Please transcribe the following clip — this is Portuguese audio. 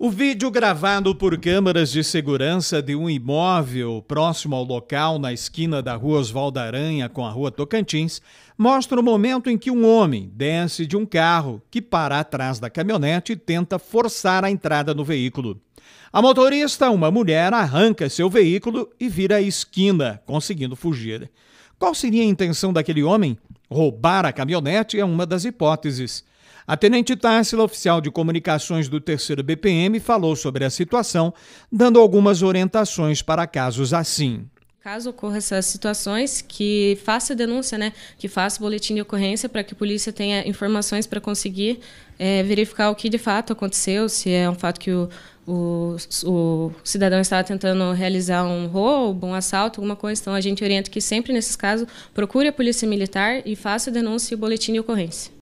O vídeo gravado por câmeras de segurança de um imóvel próximo ao local, na esquina da rua Oswaldo Aranha com a rua Tocantins, mostra o momento em que um homem desce de um carro que para atrás da caminhonete e tenta forçar a entrada no veículo. A motorista, uma mulher, arranca seu veículo e vira a esquina, conseguindo fugir. Qual seria a intenção daquele homem? Roubar a caminhonete é uma das hipóteses. A Tenente Tarsila, oficial de comunicações do 3 BPM, falou sobre a situação, dando algumas orientações para casos assim. Caso ocorra essas situações, que faça denúncia, né? que faça boletim de ocorrência para que a polícia tenha informações para conseguir é, verificar o que de fato aconteceu, se é um fato que o, o, o cidadão estava tentando realizar um roubo, um assalto, alguma coisa. Então, a gente orienta que sempre, nesses casos, procure a polícia militar e faça a denúncia e o boletim de ocorrência.